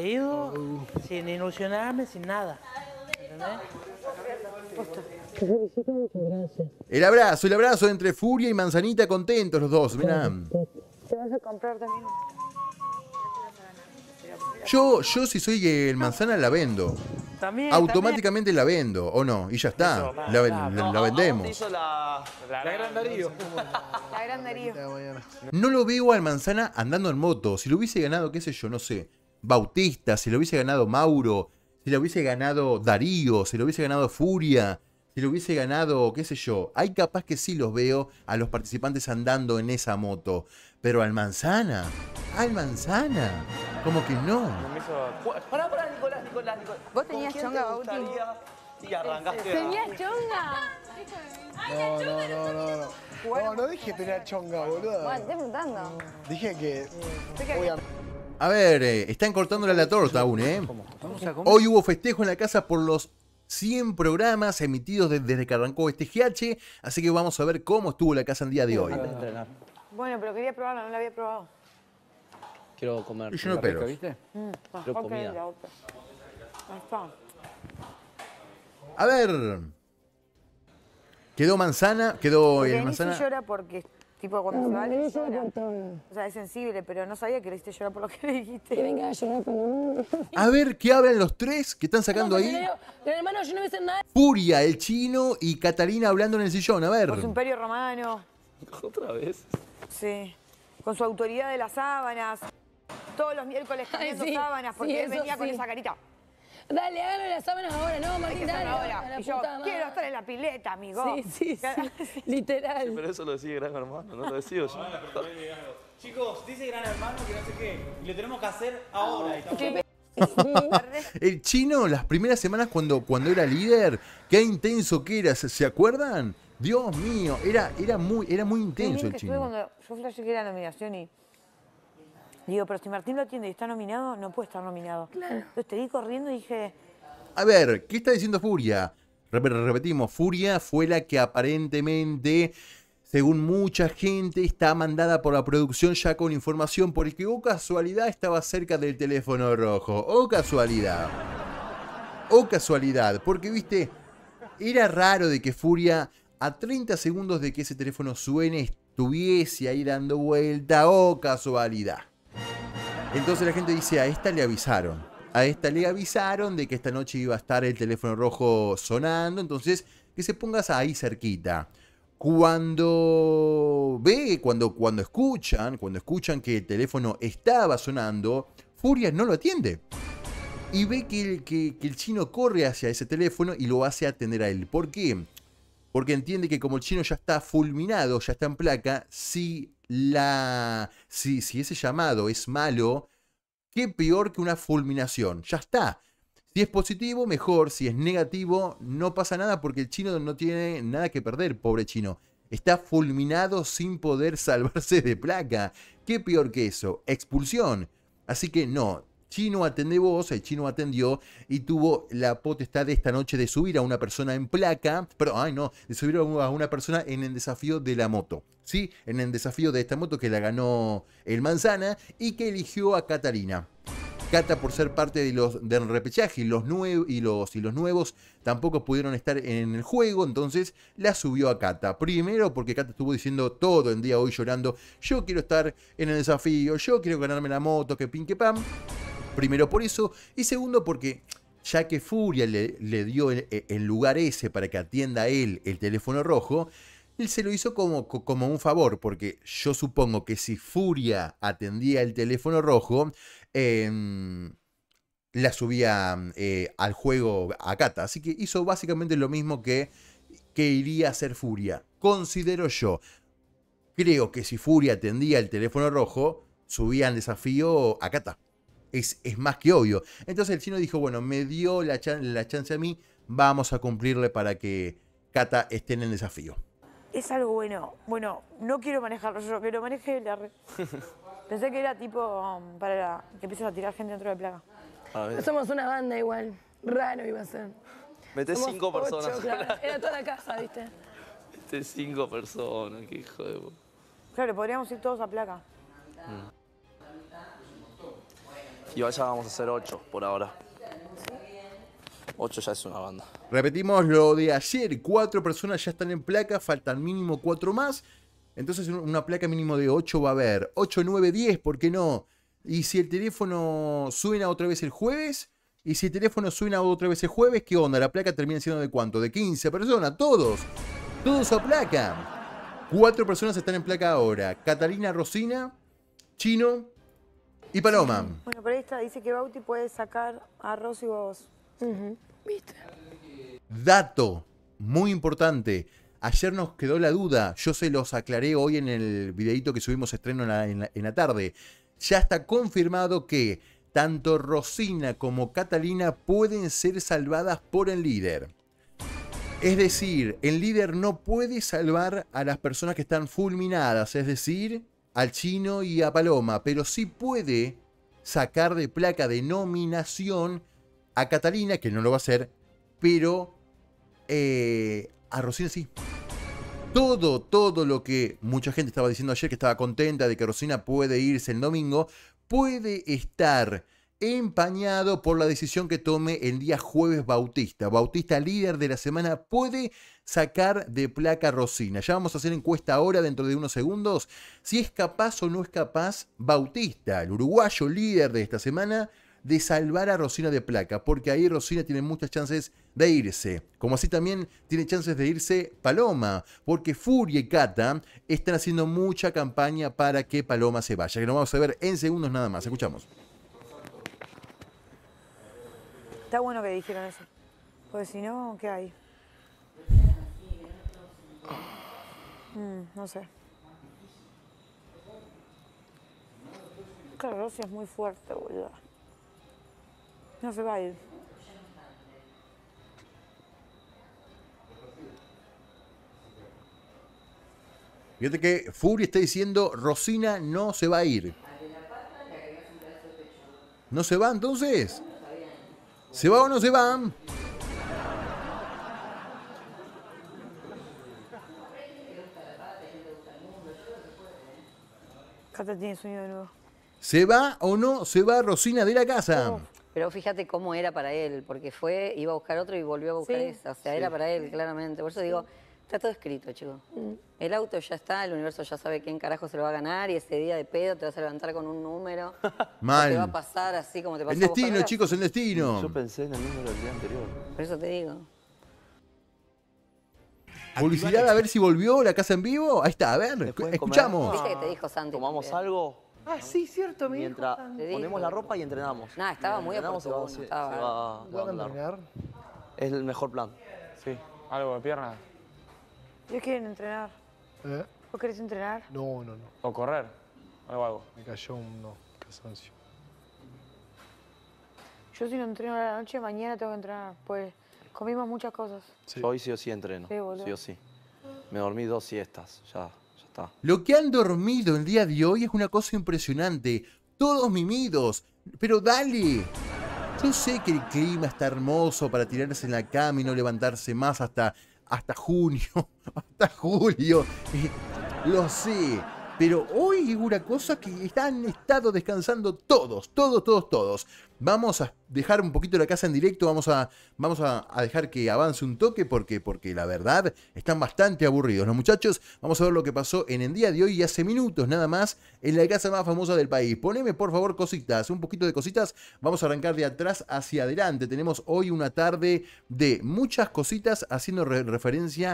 he ido sin ilusionarme, sin nada. El abrazo, el abrazo entre Furia y Manzanita, contentos los dos, Yo, yo si soy el manzana la vendo. También, Automáticamente la vendo, ¿o no? Y ya está. la, vendemos. La, gran Darío. La No lo veo al manzana andando en moto. Si lo hubiese ganado, qué sé yo, no sé. Bautista, si lo hubiese ganado Mauro, si lo hubiese ganado Darío, si lo hubiese ganado Furia, si lo hubiese ganado, qué sé yo, hay capaz que sí los veo a los participantes andando en esa moto, pero al manzana, al manzana, como que no. Pará, pará, Nicolás, Nicolás, Nicolás. ¿Vos tenías chonga, boludo. ¿Tenías chonga? No, no, no, no, no. No, no dije chonga, boludo. Bueno, estoy preguntando. Dije que... A ver, eh, están cortándole la torta aún, ¿eh? Hoy hubo festejo en la casa por los 100 programas emitidos desde que arrancó este GH, así que vamos a ver cómo estuvo la casa el día de hoy. Bueno, pero quería probarla, no la había probado. Quiero comer. Y yo no pero. Mm, comida. A ver. Quedó manzana, quedó el manzana. llora porque Tipo, cuando no, se O sea, es sensible, pero no sabía que le hiciste llorar por lo que le dijiste. Que venga a llorar por A ver, ¿qué hablan los tres que están sacando ahí? Puria, hermano, yo no nada. Furia, el chino y Catalina hablando en el sillón, a ver. Es pues su imperio romano. ¿Otra vez? Sí. Con su autoridad de las sábanas. Todos los miércoles cambiando sí, sábanas porque él venía con esa carita. Dale, háganlo las sábanas ahora, no, Martín, dale. Ahora. yo quiero estar en la pileta, amigo. Sí, sí, literal. pero eso lo decía Gran Hermano, no lo decía yo. Chicos, dice Gran Hermano que no sé qué, y lo tenemos que hacer ahora. el chino, las primeras semanas cuando, cuando era líder, qué intenso que era, ¿se, acuerdan? Dios mío, era, era, muy, era muy intenso el chino. Yo cuando yo fui a la nominación y Digo, pero si Martín lo atiende y está nominado, no puede estar nominado. Claro. Entonces te corriendo y dije. A ver, ¿qué está diciendo Furia? Repetimos, Furia fue la que aparentemente, según mucha gente, está mandada por la producción ya con información porque, o oh, casualidad, estaba cerca del teléfono rojo. O oh, casualidad. O oh, casualidad. Porque, viste, era raro de que Furia, a 30 segundos de que ese teléfono suene, estuviese ahí dando vuelta. O oh casualidad. Entonces la gente dice, a esta le avisaron. A esta le avisaron de que esta noche iba a estar el teléfono rojo sonando. Entonces, que se pongas ahí cerquita. Cuando ve, cuando, cuando escuchan, cuando escuchan que el teléfono estaba sonando, Furia no lo atiende. Y ve que el, que, el chino corre hacia ese teléfono y lo hace atender a él. ¿Por qué? Porque entiende que como el chino ya está fulminado, ya está en placa, sí la. Si, si ese llamado es malo, qué peor que una fulminación. Ya está. Si es positivo, mejor. Si es negativo, no pasa nada porque el chino no tiene nada que perder, pobre chino. Está fulminado sin poder salvarse de placa. ¿Qué peor que eso? Expulsión. Así que no, Chino atende vos, el chino atendió y tuvo la potestad esta noche de subir a una persona en placa, pero, ay no, de subir a una persona en el desafío de la moto, ¿sí? En el desafío de esta moto que la ganó el Manzana y que eligió a Catalina. Cata por ser parte de los, del repechaje y los, y, los, y los nuevos tampoco pudieron estar en el juego, entonces la subió a Cata. Primero porque Cata estuvo diciendo todo el día hoy llorando, yo quiero estar en el desafío, yo quiero ganarme la moto, que pin que pam. Primero por eso y segundo porque ya que Furia le, dio e, el, lugar ese para que atienda a él el teléfono rojo, él se lo hizo como, como un favor, porque yo supongo que si Furia atendía el teléfono rojo, em, la subía eh, al juego a Kata. Así que hizo básicamente lo mismo que, que iría a hacer Furia. Considero yo. Creo que si Furia atendía el teléfono rojo, subía en desafío a Kata es, más que obvio. Entonces el chino dijo, bueno, me dio la, la chance a mí, vamos a cumplirle para que Cata esté en el desafío. Es algo bueno. Bueno, no quiero manejarlo yo, que lo maneje la red. Pensé que era tipo um, para que empieces a tirar gente dentro de plaga. Somos una banda igual. Raro iba a ser. Metés cinco personas. Era toda la casa, ¿viste? Metés cinco personas, qué hijo de... Claro, podríamos ir todos a placa. Mm. Y vaya vamos a hacer 8 por ahora. 8 ya es una banda. Repetimos lo de ayer, 4 personas ya están en placa, faltan mínimo cuatro más. Entonces una placa mínimo de 8 va a haber. 8, 9, 10, ¿por qué no? Y si el teléfono suena otra vez el jueves, y si el teléfono suena otra vez el jueves, ¿qué onda? La placa termina siendo de cuánto? De 15 personas, todos. Todos a placa. Cuatro personas están en placa ahora. Catalina Rosina, Chino, y Paloma. Bueno, pero dice que Bauti puede sacar arroz y vos. ¿Viste? Dato muy importante. Ayer nos quedó la duda. Yo se los aclaré hoy en el videito que subimos estreno en en la tarde. Ya está confirmado que tanto Rosina como Catalina pueden ser salvadas por el líder. Es decir, el líder no puede salvar a las personas que están fulminadas, es decir, al chino y a Paloma, pero sí puede sacar de placa de nominación a Catalina, que no lo va a hacer, pero eh, a Rosina sí. Todo, todo lo que mucha gente estaba diciendo ayer, que estaba contenta de que Rosina puede irse el domingo, puede estar empañado por la decisión que tome el día jueves Bautista. Bautista, líder de la semana, puede sacar de placa Rosina. Ya vamos a hacer encuesta ahora dentro de unos segundos. Si es capaz o no es capaz Bautista, el uruguayo líder de esta semana, de salvar a Rosina de placa, porque ahí Rosina tiene muchas chances de irse. Como así también tiene chances de irse Paloma, porque Furia y Cata están haciendo mucha campaña para que Paloma se vaya, que lo vamos a ver en segundos nada más. Escuchamos. Está bueno que dijeron eso. pues si no, ¿qué hay? Mm, no sé. Claro, Rosy es muy fuerte, boludo. No se va a ir. Fíjate que Fury está diciendo, Rosina no se va a ir. ¿No se va entonces? ¿Se va o no se va? ¿Se va o no se va Rosina de la casa? pero fíjate cómo era para él, porque fue, iba a buscar otro y volvió a buscar O sea, era para él, claramente. Por eso digo, Está todo escrito, chicos. Mm. El auto ya está, el universo ya sabe quién carajo se lo va a ganar y ese día de pedo te vas a levantar con un número. Mal. Te va a pasar así como te pasó El destino, chicos, el destino. Yo pensé en el número del día anterior. Por eso te digo. Publicidad, a ver si volvió la casa en vivo. Ahí está, a ver, escuchamos. ¿Viste que te dijo Santi? ¿Tomamos algo? Ah, sí, cierto, Mientras ponemos la ropa y entrenamos. No, estaba muy oportuno. Se, a entrenar? Es el mejor plan, sí. ¿Algo de pierna? Yo quiero entrenar. ¿Eh? ¿Vos querés entrenar? No, no, no. ¿O correr? Algo hago. Me cayó un no, cansancio. Yo si no entreno a la noche, mañana tengo que entrenar. Pues comimos muchas cosas. Sí. Hoy sí o sí entreno. Sí, boludo. Sí o sí. Me dormí dos siestas, ya, ya está. Lo que han dormido el día de hoy es una cosa impresionante. Todos mimidos. Pero dale. Yo sé que el clima está hermoso para tirarse en la cama y no levantarse más hasta hasta junio, hasta julio. Lo sé, pero hoy una cosa que están estado descansando todos, todos, todos, todos. Vamos a dejar un poquito la casa en directo, vamos a, vamos a, dejar que avance un toque porque, porque la verdad están bastante aburridos. Los muchachos, vamos a ver lo que pasó en el día de hoy y hace minutos nada más en la casa más famosa del país. Poneme por favor cositas, un poquito de cositas. Vamos a arrancar de atrás hacia adelante. Tenemos hoy una tarde de muchas cositas haciendo referencia